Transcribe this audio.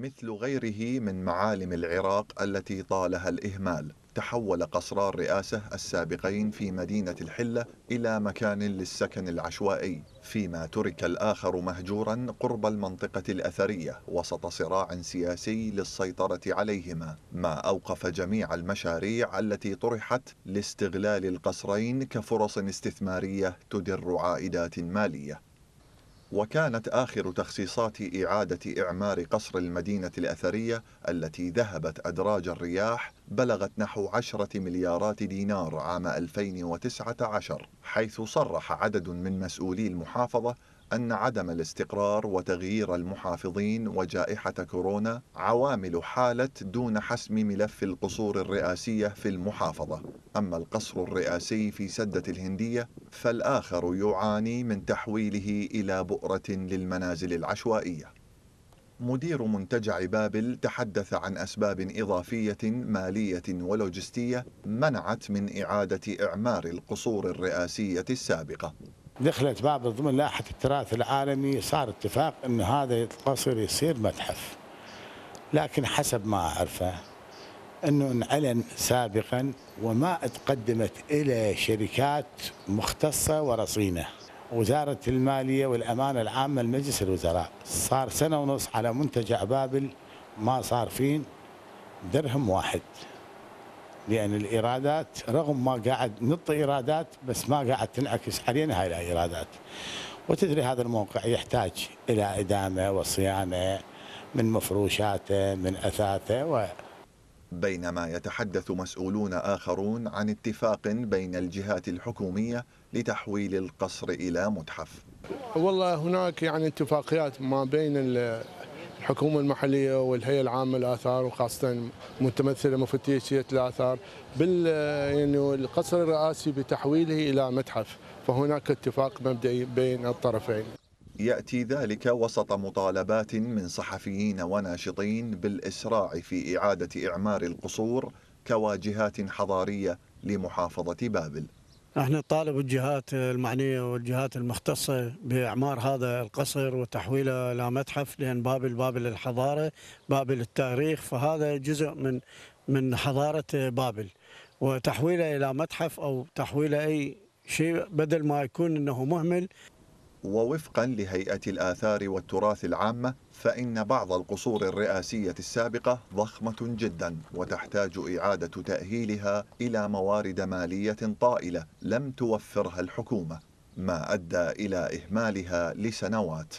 مثل غيره من معالم العراق التي طالها الإهمال تحول قصرا الرئاسة السابقين في مدينة الحلة إلى مكان للسكن العشوائي فيما ترك الآخر مهجورا قرب المنطقة الأثرية وسط صراع سياسي للسيطرة عليهما ما أوقف جميع المشاريع التي طرحت لاستغلال القصرين كفرص استثمارية تدر عائدات مالية وكانت آخر تخصيصات إعادة إعمار قصر المدينة الأثرية التي ذهبت أدراج الرياح بلغت نحو عشرة مليارات دينار عام 2019 حيث صرح عدد من مسؤولي المحافظة أن عدم الاستقرار وتغيير المحافظين وجائحة كورونا عوامل حالة دون حسم ملف القصور الرئاسية في المحافظة أما القصر الرئاسي في سدة الهندية فالآخر يعاني من تحويله إلى بؤرة للمنازل العشوائية مدير منتجع بابل تحدث عن اسباب اضافيه ماليه ولوجستيه منعت من اعاده اعمار القصور الرئاسيه السابقه دخلت بعض ضمن لائحة التراث العالمي صار اتفاق أن هذا القصر يصير متحف لكن حسب ما أعرفه أنه انعلن سابقا وما اتقدمت إلى شركات مختصة ورصينة وزارة المالية والأمانة العامة لمجلس الوزراء صار سنة ونص على منتجع بابل ما صار فين درهم واحد لان الايرادات رغم ما قاعد نط ايرادات بس ما قاعد تنعكس علينا هاي الايرادات وتدري هذا الموقع يحتاج الى ادامه وصيانه من مفروشاته من اثاثه و بينما يتحدث مسؤولون اخرون عن اتفاق بين الجهات الحكوميه لتحويل القصر الى متحف. والله هناك يعني اتفاقيات ما بين الحكومة المحلية والهيئة العامة للآثار وخاصة متمثلة مفتشية الآثار بال يعني القصر الرئاسي بتحويله إلى متحف فهناك اتفاق مبدئي بين الطرفين يأتي ذلك وسط مطالبات من صحفيين وناشطين بالإسراع في إعادة إعمار القصور كواجهات حضارية لمحافظة بابل نحن نطالب الجهات المعنية والجهات المختصة بإعمار هذا القصر وتحويله إلى متحف لأن بابل بابل الحضاره بابل التاريخ فهذا جزء من من حضارة بابل وتحويله إلى متحف أو تحويله أي شيء بدل ما يكون أنه مهمل ووفقا لهيئة الآثار والتراث العامة فإن بعض القصور الرئاسية السابقة ضخمة جدا وتحتاج إعادة تأهيلها إلى موارد مالية طائلة لم توفرها الحكومة ما أدى إلى إهمالها لسنوات